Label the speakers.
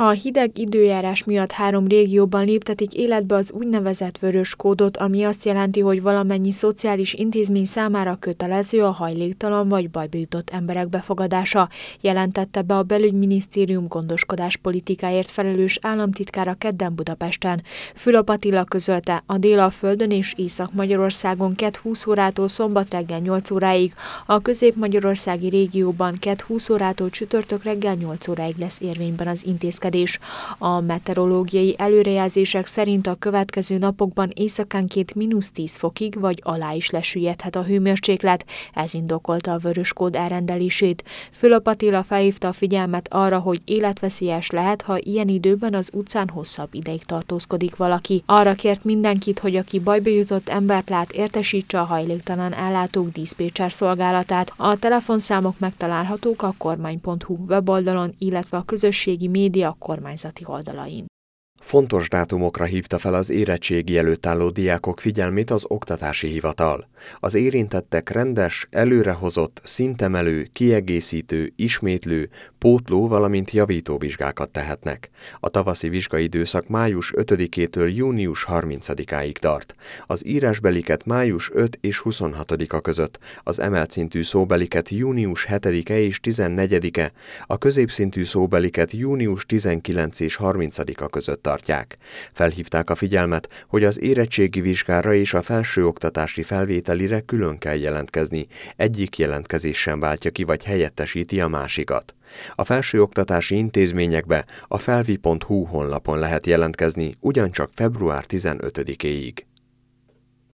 Speaker 1: A hideg időjárás miatt három régióban léptetik életbe az úgynevezett vörös kódot, ami azt jelenti, hogy valamennyi szociális intézmény számára kötelező a hajléktalan vagy bajba jutott emberek befogadása, jelentette be a belügyminisztérium politikáért felelős államtitkára kedden Budapesten. Fülöp Attila közölte, a délaföldön és Észak-Magyarországon 20 órától szombat reggel 8 óráig, a Közép-Magyarországi régióban 20 órától csütörtök reggel 8 óráig lesz érvényben az intézkedés emelkedés. A meteorológiai előrejelzések szerint a következő napokban éjszakánként mínusz 10 fokig vagy alá is lesüllyedhet a hőmérséklet, ez indokolta a vöröskód elrendelését. Fülöp Attila felhívta a figyelmet arra, hogy életveszélyes lehet, ha ilyen időben az utcán hosszabb ideig tartózkodik valaki. Arra kért mindenkit, hogy aki bajba jutott embert lát, értesítse a hajléktalan ellátók diszpécser szolgálatát. A telefonszámok megtalálhatók a kormány.hu weboldalon, illetve a közösségi média kormányzati oldalain.
Speaker 2: Fontos dátumokra hívta fel az érettségi előtt álló diákok figyelmét az oktatási hivatal. Az érintettek rendes, előrehozott, szintemelő, kiegészítő, ismétlő, pótló, valamint javító vizsgákat tehetnek. A tavaszi vizsgaidőszak május 5-től június 30-áig tart. Az írásbeliket május 5 és 26-a között, az emelcintű szóbeliket június 7-e és 14-e, a középszintű szóbeliket június 19 és 30-a között tartják. Felhívták a figyelmet, hogy az érettségi vizsgára és a felsőoktatási felvételire külön kell jelentkezni, egyik jelentkezés sem váltja ki vagy helyettesíti a másikat. A felsőoktatási intézményekbe a felvi.hu honlapon lehet jelentkezni, ugyancsak február 15-éig.